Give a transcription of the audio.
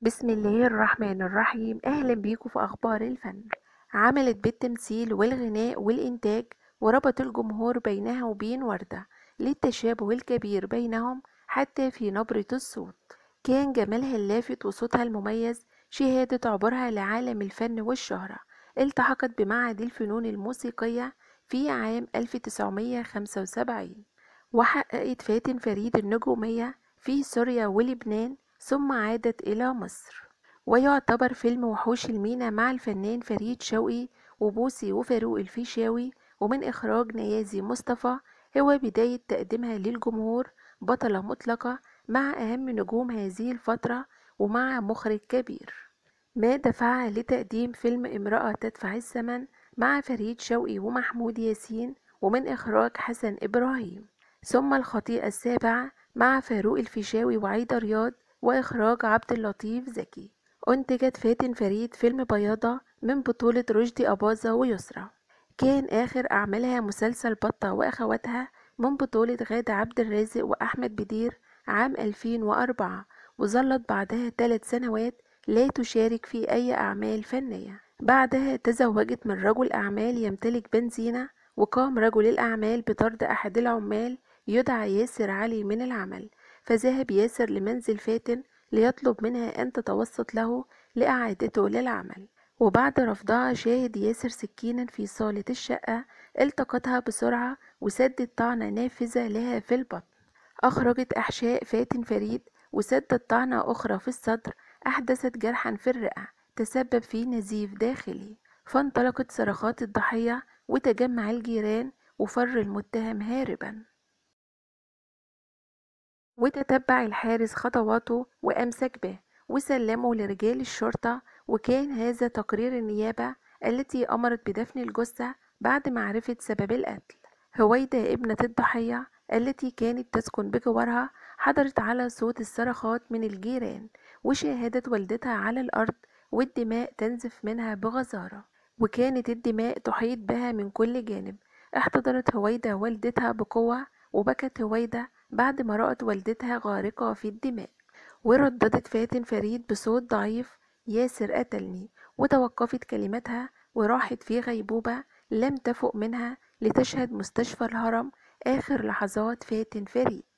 بسم الله الرحمن الرحيم أهلا بيكم في أخبار الفن عملت بالتمثيل والغناء والإنتاج وربط الجمهور بينها وبين وردة للتشابه الكبير بينهم حتى في نبرة الصوت كان جمالها اللافت وصوتها المميز شهادة عبرها لعالم الفن والشهرة التحقت بمعهد الفنون الموسيقية في عام 1975 وحققت فاتن فريد النجومية في سوريا ولبنان ثم عادت إلى مصر ويعتبر فيلم وحوش المينا مع الفنان فريد شوقي وبوسي وفاروق الفيشاوي ومن إخراج نيازي مصطفى هو بداية تقديمها للجمهور بطلة مطلقة مع أهم نجوم هذه الفترة ومع مخرج كبير ما دفعها لتقديم فيلم امرأة تدفع الثمن مع فريد شوقي ومحمود ياسين ومن إخراج حسن إبراهيم ثم الخطيئة السابعة مع فاروق الفيشاوي وعيدة رياض وإخراج عبد اللطيف زكي أنتجت فاتن فريد فيلم بياضة من بطولة رشدي أباظة ويسرى كان آخر أعمالها مسلسل بطة وأخواتها من بطولة غادة عبد الرازق وأحمد بدير عام 2004 وظلت بعدها ثلاث سنوات لا تشارك في أي أعمال فنية بعدها تزوجت من رجل أعمال يمتلك بنزينة وقام رجل الأعمال بطرد أحد العمال يدعى ياسر علي من العمل فذهب ياسر لمنزل فاتن ليطلب منها أن تتوسط له لإعادته للعمل وبعد رفضها شاهد ياسر سكينا في صالة الشقة التقطها بسرعة وسدت طعنة نافذة لها في البطن أخرجت أحشاء فاتن فريد وسدت طعنة أخرى في الصدر أحدثت جرحا في الرئة تسبب في نزيف داخلي فانطلقت صرخات الضحية وتجمع الجيران وفر المتهم هاربا وتتبع الحارس خطواته وأمسك به وسلمه لرجال الشرطة وكان هذا تقرير النيابة التي أمرت بدفن الجثة بعد معرفة سبب القتل هويدة ابنة الضحية التي كانت تسكن بجوارها حضرت على صوت الصرخات من الجيران وشاهدت والدتها على الأرض والدماء تنزف منها بغزارة وكانت الدماء تحيط بها من كل جانب احتضنت هويدة والدتها بقوة وبكت هويدة بعد ما رأت والدتها غارقة في الدماء ورددت فاتن فريد بصوت ضعيف ياسر قتلني وتوقفت كلمتها وراحت في غيبوبة لم تفق منها لتشهد مستشفى الهرم آخر لحظات فاتن فريد